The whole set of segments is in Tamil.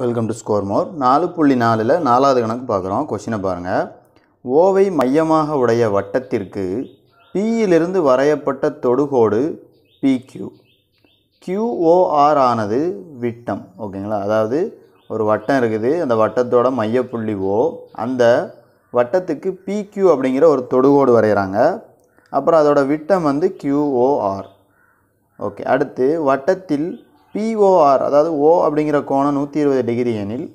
வெல்கம் டு ஸ்கோர் மோர் நாலு புள்ளி நாலில் நாலாவது கணக்கு பார்க்குறோம் கொஷினை பாருங்கள் ஓவை மையமாக உடைய வட்டத்திற்கு பியிலிருந்து வரையப்பட்ட தொடுகோடு பிக்யூ கியூஓஆர் ஆனது விட்டம் ஓகேங்களா அதாவது ஒரு வட்டம் இருக்குது அந்த வட்டத்தோட மையப்புள்ளி ஓ அந்த வட்டத்துக்கு பிக்யூ அப்படிங்கிற ஒரு தொடுகோடு வரைகிறாங்க அப்புறம் அதோடய விட்டம் வந்து கியூஓஆர் ஓகே அடுத்து வட்டத்தில் பிஓஆர் அதாவது ஓ அப்படிங்கிற கோணம் நூற்றி இருபது டிகிரி எனில்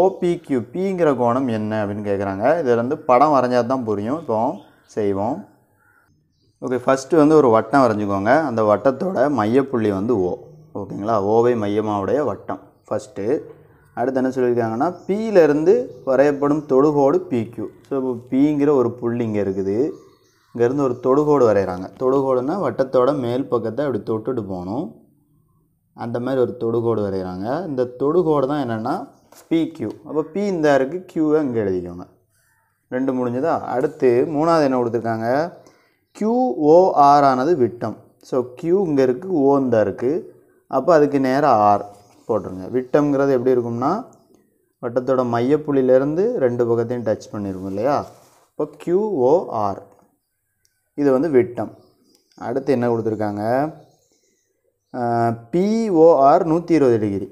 ஓபிக்யூ பிங்கிற கோணம் என்ன அப்படின்னு கேட்குறாங்க இதில் வந்து படம் வரைஞ்சால் தான் புரியும் இப்போ செய்வோம் ஓகே ஃபஸ்ட்டு வந்து ஒரு வட்டம் வரைஞ்சிக்கோங்க அந்த வட்டத்தோட மையப்புள்ளி வந்து ஓ ஓகேங்களா ஓவை மையமாவுடைய வட்டம் ஃபஸ்ட்டு அடுத்து என்ன சொல்லியிருக்காங்கன்னா பியிலேருந்து வரையப்படும் தொடுகோடு பிக்யூ ஸோ இப்போ பிங்கிற ஒரு புள்ளி இங்கே இருக்குது இங்கேருந்து ஒரு தொடுகோடு வரைகிறாங்க தொடுகோடுன்னா வட்டத்தோட மேல் பக்கத்தை அப்படி தொட்டுட்டு போகணும் அந்த மாதிரி ஒரு தொடுகோடு வரைகிறாங்க இந்த தொடுகோடு தான் என்னென்னா பி கியூ அப்போ பி இந்த இருக்குது க்யூவை இங்கே எழுதிக்கோங்க ரெண்டு முடிஞ்சதா அடுத்து மூணாவது என்ன கொடுத்துருக்காங்க கியூஓஆர் ஆனது விட்டம் ஸோ கியூ இங்கே இருக்குது ஓ இந்த இருக்குது அப்போ அதுக்கு நேராக ஆர் போட்டுருங்க விட்டம்ங்கிறது எப்படி இருக்கும்னா வட்டத்தோட மையப்புள்ளியிலேருந்து ரெண்டு பக்கத்தையும் டச் பண்ணியிருக்கும் இல்லையா இப்போ கியூஓஆர் இது வந்து விட்டம் அடுத்து என்ன கொடுத்துருக்காங்க பிஓஆர் நூற்றி இருபது டிகிரி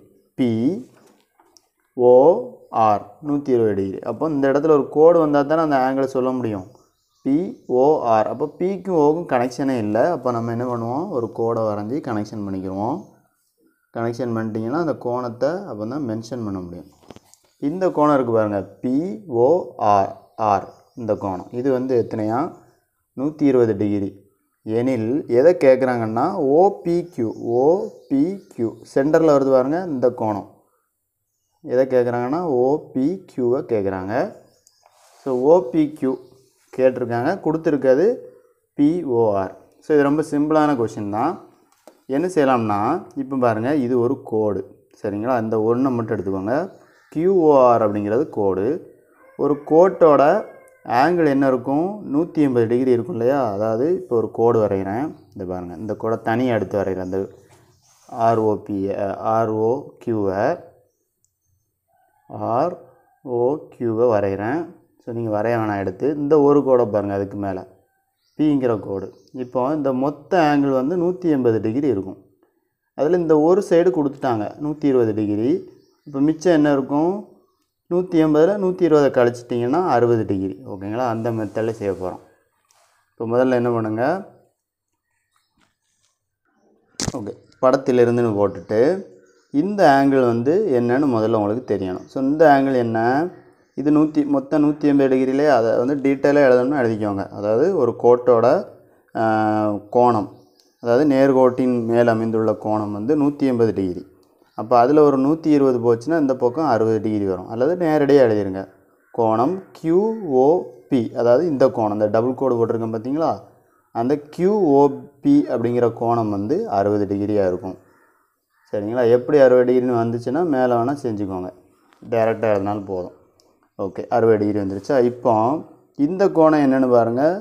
பிஓஆர் நூற்றி இருபது டிகிரி அப்போ இந்த இடத்துல ஒரு கோடு வந்தால் தானே அந்த ஆங்கிளை சொல்ல முடியும் பிஓஆர் அப்போ பிக்கும் ஓக்கும் கனெக்ஷனே இல்லை அப்போ நம்ம என்ன பண்ணுவோம் ஒரு கோடை வரைஞ்சி கனெக்ஷன் பண்ணிக்கிடுவோம் கனெக்ஷன் பண்ணிட்டிங்கன்னா அந்த கோணத்தை அப்போ தான் மென்ஷன் பண்ண முடியும் இந்த கோணம் இருக்குது பாருங்கள் பிஓஆர் ஆர் இந்த கோணம் இது வந்து எத்தனையா நூற்றி இருபது டிகிரி எனில் எதை கேட்குறாங்கன்னா ஓபிக்யூ ஓபிக்யூ சென்டரில் வருது பாருங்கள் இந்த கோணம் எதை கேட்குறாங்கன்னா ஓபிக்யூவை கேட்குறாங்க ஸோ ஓபிக்யூ கேட்டிருக்காங்க கொடுத்துருக்கிறது பிஓஆர் ஸோ இது ரொம்ப சிம்பிளான கொஷின் தான் என்ன செய்யலாம்னா இப்போ பாருங்கள் இது ஒரு கோடு சரிங்களா இந்த ஒன்றை மட்டும் எடுத்துக்கோங்க கியூஓஆர் அப்படிங்கிறது கோடு ஒரு கோட்டோட ஆங்கிள் என்ன இருக்கும் நூற்றி எண்பது டிகிரி இருக்கும் இல்லையா அதாவது இப்போ ஒரு கோடு வரைகிறேன் இந்த பாருங்கள் இந்த கோடை தனியாக எடுத்து வரைகிறேன் இந்த ஆர்ஓபி ஆர்ஓக்யூவை ஆர்ஓக்யூவை வரைகிறேன் ஸோ நீங்கள் வரைய வேணாம் எடுத்து இந்த ஒரு கோடை பாருங்கள் அதுக்கு மேலே பிங்கிற கோடு இப்போ இந்த மொத்த ஆங்கிள் வந்து நூற்றி எண்பது டிகிரி இருக்கும் அதில் இந்த ஒரு சைடு கொடுத்துட்டாங்க நூற்றி இருபது டிகிரி இப்போ மிச்சம் என்ன இருக்கும் நூற்றி ஐம்பதில் நூற்றி இருபதை கழிச்சிட்டிங்கன்னா அறுபது டிகிரி ஓகேங்களா அந்த மெத்தடில் செய்ய போகிறோம் இப்போ முதல்ல என்ன பண்ணுங்கள் ஓகே படத்திலிருந்துன்னு போட்டுட்டு இந்த ஆங்கிள் வந்து என்னன்னு முதல்ல உங்களுக்கு தெரியணும் ஸோ இந்த ஆங்கிள் என்ன இது நூற்றி மொத்தம் நூற்றி ஐம்பது டிகிரிலே அதை வந்து டீட்டெயிலாக எழுதணும்னு எழுதிக்கோங்க அதாவது ஒரு கோட்டோட கோணம் அதாவது நேர்கோட்டின் மேல் அமைந்துள்ள கோணம் வந்து நூற்றி ஐம்பது டிகிரி அப்போ அதில் ஒரு நூற்றி இருபது போச்சுன்னா இந்த பக்கம் அறுபது டிகிரி வரும் அல்லது நேரடியாக எழுதிடுங்க கோணம் கியூஓபி அதாவது இந்த கோணம் இந்த டபுள் கோடு போட்டிருக்கேன் பார்த்தீங்களா அந்த கியூஓபி அப்படிங்கிற கோணம் வந்து அறுபது டிகிரியாக இருக்கும் சரிங்களா எப்படி அறுபது டிகிரின்னு வந்துச்சுன்னா மேலே வேணால் செஞ்சுக்கோங்க டேரெக்டாக எழுதினாலும் போதும் ஓகே அறுபது டிகிரி வந்துருச்சா இப்போ இந்த கோணம் என்னென்னு பாருங்கள்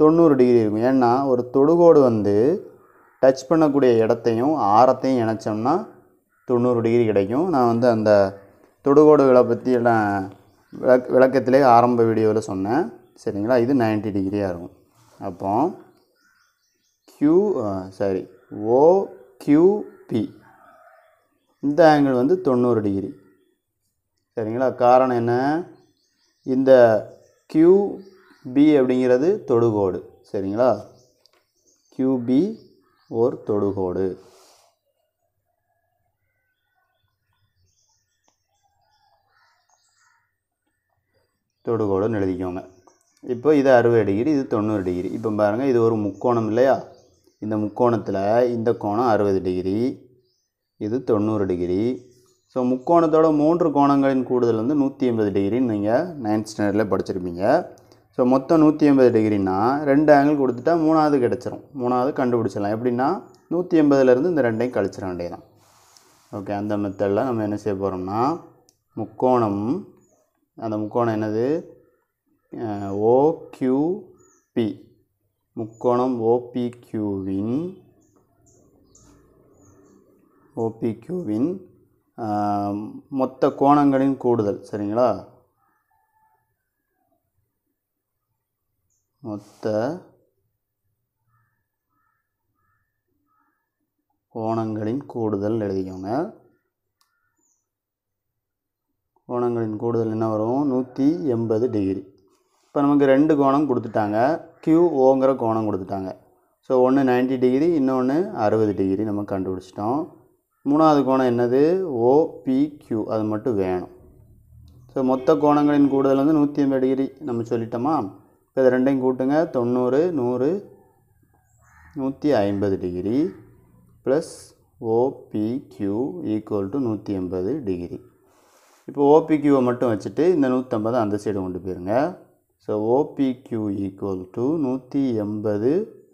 தொண்ணூறு டிகிரி இருக்கும் ஏன்னா ஒரு தொடுகோடு வந்து டச் பண்ணக்கூடிய இடத்தையும் ஆரத்தையும் இணைச்சோம்னா தொண்ணூறு டிகிரி கிடைக்கும் நான் வந்து அந்த தொடுகோடு விலை பற்றி எல்லாம் விளக் விளக்கத்திலே ஆரம்ப வீடியோவில் சொன்னேன் சரிங்களா இது நைன்டி டிகிரியாக இருக்கும் அப்போ க்யூ சாரி ஓ க்யூபி இந்த ஆங்கிள் வந்து தொண்ணூறு டிகிரி சரிங்களா காரணம் என்ன இந்த க்யூபி அப்படிங்கிறது தொடுகோடு சரிங்களா கியூபி ஓர் தொடுகோடு தொடுகோடுன்னு எழுதிக்கோங்க இப்போ இது அறுபது டிகிரி இது தொண்ணூறு டிகிரி இப்போ பாருங்கள் இது ஒரு முக்கோணம் இல்லையா இந்த முக்கோணத்தில் இந்த கோணம் அறுபது டிகிரி இது தொண்ணூறு டிகிரி ஸோ முக்கோணத்தோட மூன்று கோணங்களின் கூடுதல் வந்து நூற்றி எண்பது டிகிரின்னு நீங்கள் நைன்த் ஸ்டாண்டர்டில் படிச்சிருப்பீங்க ஸோ மொத்தம் நூற்றி எண்பது டிகிரின்னா ரெண்டு ஆங்கிள் கொடுத்துட்டா மூணாவது கிடச்சிரும் மூணாவது கண்டுபிடிச்சிடலாம் எப்படின்னா நூற்றி எண்பதுலேருந்து இந்த ரெண்டையும் கழிச்சிட வேண்டியதான் ஓகே அந்த மெத்தடில் நம்ம என்ன செய்ய போகிறோம்னா முக்கோணம் அந்த முக்கோணம் என்னது ஓக்யூபி முக்கோணம் ஓபிக்யூவின் ஓபிக்யூவின் மொத்த கோணங்களின் கூடுதல் சரிங்களா மொத்த கோணங்களின் கூடுதல் எழுதிக்கோங்க கோணங்களின் கூடுதல் என்ன வரும் நூற்றி எண்பது டிகிரி இப்போ நமக்கு ரெண்டு கோணம் கொடுத்துட்டாங்க ஓங்கிற கோணம் கொடுத்துட்டாங்க ஸோ ஒன்று நைன்டி டிகிரி இன்னொன்று அறுபது டிகிரி நம்ம கண்டுபிடிச்சிட்டோம் மூணாவது கோணம் என்னது ஓபிக்யூ அது மட்டும் வேணும் ஸோ மொத்த கோணங்களின் கூடுதல் வந்து நூற்றி எண்பது டிகிரி நம்ம சொல்லிட்டோமா இப்போ இது ரெண்டையும் கூட்டுங்க தொண்ணூறு நூறு நூற்றி ஐம்பது டிகிரி ப்ளஸ் ஓபிக்யூ ஈக்குவல் டு நூற்றி எண்பது டிகிரி இப்போ ஓபிக்யூவை மட்டும் வச்சுட்டு இந்த நூற்றம்பது அந்த சைடு கொண்டு போயிருங்க ஸோ ஓபிக்யூ ஈக்குவல் டு நூற்றி எண்பது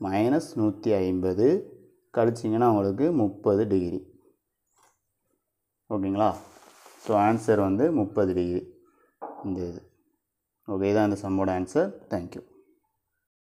மைனஸ் நூற்றி ஐம்பது கழிச்சிங்கன்னா உங்களுக்கு முப்பது டிகிரி ஓகேங்களா ஸோ ஆன்சர் வந்து முப்பது டிகிரி இந்த இது ஓகே இதான் இந்த சம்மோட ஆன்சர் தேங்க்யூ